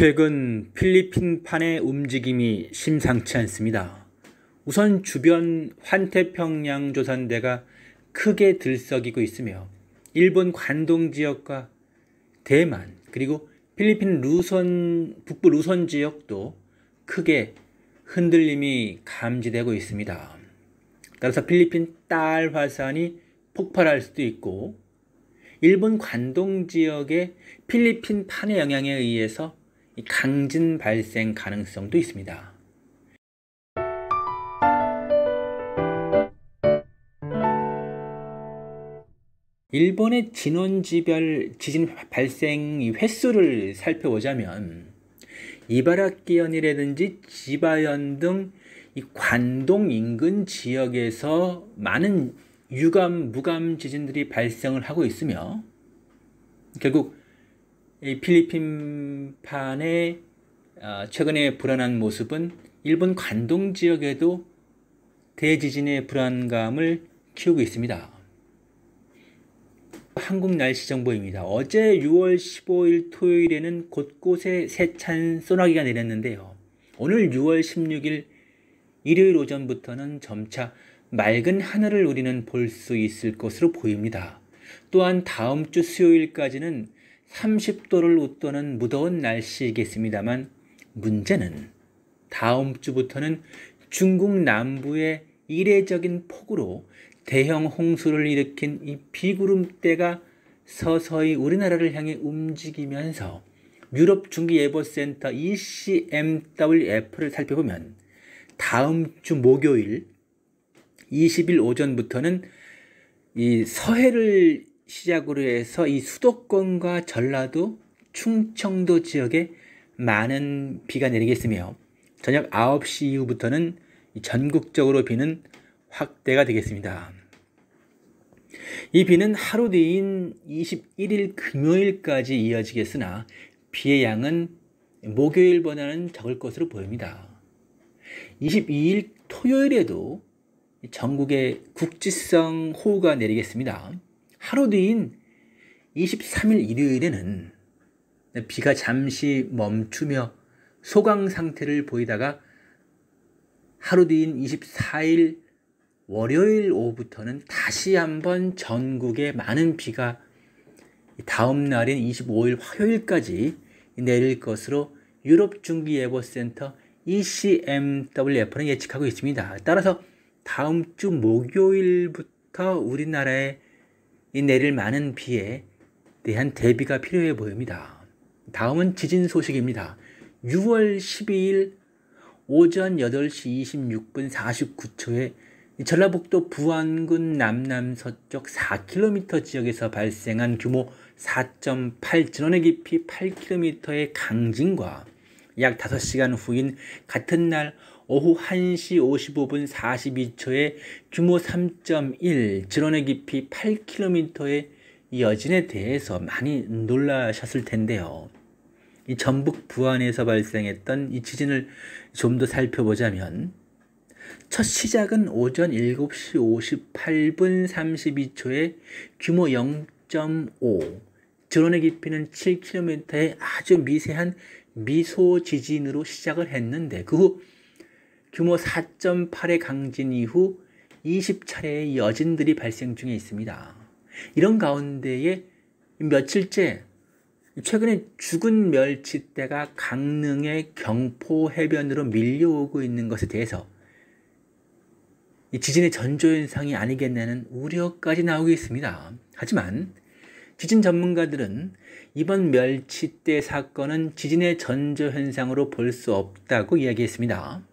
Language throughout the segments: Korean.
최근 필리핀판의 움직임이 심상치 않습니다. 우선 주변 환태평양 조산대가 크게 들썩이고 있으며 일본 관동 지역과 대만 그리고 필리핀 루선 북부 루선 지역도 크게 흔들림이 감지되고 있습니다. 따라서 필리핀 딸 화산이 폭발할 수도 있고 일본 관동 지역의 필리핀 판의 영향에 의해서 강진 발생 가능성도 있습니다. 일본의 진원지별 지진 발생 횟수를 살펴보자면 이바라키현이라든지 지바현 등 관동 인근 지역에서 많은 유감, 무감 지진들이 발생을 하고 있으며 결국 이 필리핀판의 어, 최근의 불안한 모습은 일본 관동 지역에도 대지진의 불안감을 키우고 있습니다. 한국 날씨 정보입니다. 어제 6월 15일 토요일에는 곳곳에 세찬 소나기가 내렸는데요. 오늘 6월 16일 일요일 오전부터는 점차 맑은 하늘을 우리는 볼 수 있을 것으로 보입니다. 또한 다음 주 수요일까지는 30도를 웃도는 무더운 날씨이겠습니다만 문제는 다음 주부터는 중국 남부의 이례적인 폭우로 대형 홍수를 일으킨 이 비구름대가 서서히 우리나라를 향해 움직이면서 유럽 중기예보센터 ECMWF를 살펴보면 다음 주 목요일 20일 오전부터는 이 서해를 시작으로 해서 이 수도권과 전라도, 충청도 지역에 많은 비가 내리겠으며 저녁 9시 이후부터는 전국적으로 비는 확대가 되겠습니다. 이 비는 하루 뒤인 21일 금요일까지 이어지겠으나 비의 양은 목요일보다는 적을 것으로 보입니다. 22일 토요일에도 전국에 국지성 호우가 내리겠습니다. 하루 뒤인 23일 일요일에는 비가 잠시 멈추며 소강 상태를 보이다가 하루 뒤인 24일 월요일 오후부터는 다시 한번 전국에 많은 비가 다음 날인 25일 화요일까지 내릴 것으로 유럽 중기 예보 센터 ECMWF는 예측하고 있습니다. 따라서 다음 주 목요일부터 우리나라에 이 내릴 많은 비에 대한 대비가 필요해 보입니다. 다음은 지진 소식입니다. 6월 12일 오전 8시 26분 49초에 전라북도 부안군 남남서쪽 4km 지역에서 발생한 규모 4.8 진원의 깊이 8km의 강진과 약 5시간 후인 같은 날 오후 1시 55분 42초에 규모 3.1 지론의 깊이 8km의 여진에 대해서 많이 놀라셨을 텐데요. 이 전북 부안에서 발생했던 이 지진을 좀 더 살펴보자면 첫 시작은 오전 7시 58분 32초에 규모 0.5 전원의 깊이는 7km의 아주 미세한 미소 지진으로 시작을 했는데 그후 규모 4.8의 강진 이후 20차례의 여진들이 발생 중에 있습니다. 이런 가운데에 며칠째 최근에 죽은 멸치떼가 강릉의 경포 해변으로 밀려오고 있는 것에 대해서 지진의 전조현상이 아니겠냐는 우려까지 나오고 있습니다. 하지만 지진 전문가들은 이번 멸치떼 사건은 지진의 전조현상으로 볼 수 없다고 이야기했습니다.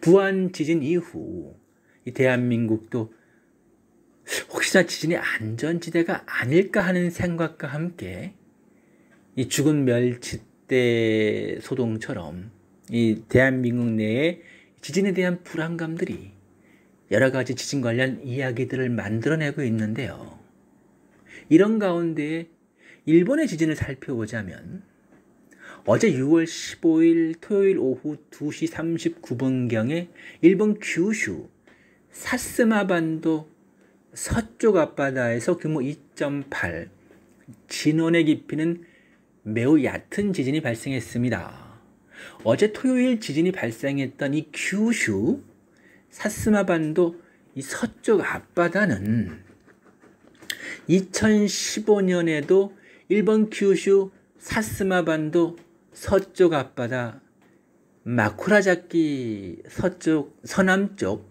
부안 지진 이후 이 대한민국도 혹시나 지진이 안전지대가 아닐까 하는 생각과 함께 이 죽은 멸치대 소동처럼 이 대한민국 내에 지진에 대한 불안감들이 여러 가지 지진 관련 이야기들을 만들어내고 있는데요. 이런 가운데 일본의 지진을 살펴보자면 어제 6월 15일 토요일 오후 2시 39분경에 일본 규슈 사스마 반도 서쪽 앞바다에서 규모 2.8 진원의 깊이는 매우 얕은 지진이 발생했습니다. 어제 토요일 지진이 발생했던 이 규슈 사스마 반도 이 서쪽 앞바다는 2015년에도 일본 규슈 사스마 반도 서쪽 앞바다 마쿠라자키 서쪽 서남쪽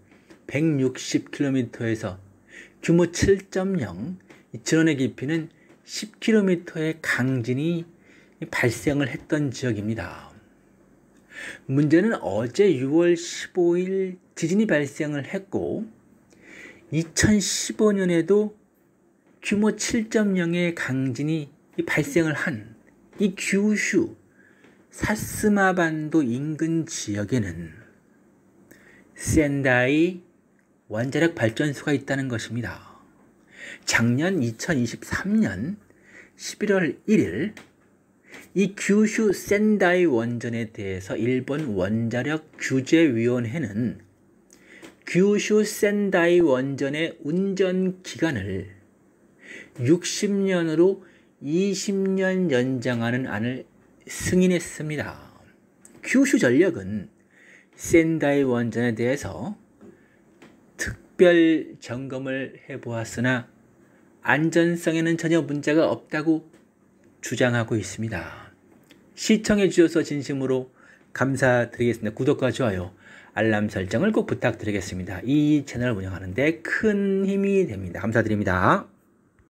160km에서 규모 7.0 진원의 깊이는 10km의 강진이 발생을 했던 지역입니다. 문제는 어제 6월 15일 지진이 발생을 했고 2015년에도 규모 7.0의 강진이 발생을 한 이 규슈 사스마반도 인근 지역에는 센다이 원자력 발전소가 있다는 것입니다. 작년 2023년 11월 1일 이 규슈 센다이 원전에 대해서 일본 원자력 규제위원회는 규슈 센다이 원전의 운전 기간을 60년으로 20년 연장하는 안을 승인했습니다. 규슈 전력은 센다이 원전에 대해서 특별 점검을 해보았으나 안전성에는 전혀 문제가 없다고 주장하고 있습니다. 시청해 주셔서 진심으로 감사드리겠습니다. 구독과 좋아요, 알람 설정을 꼭 부탁드리겠습니다. 이 채널 운영하는데 큰 힘이 됩니다. 감사드립니다.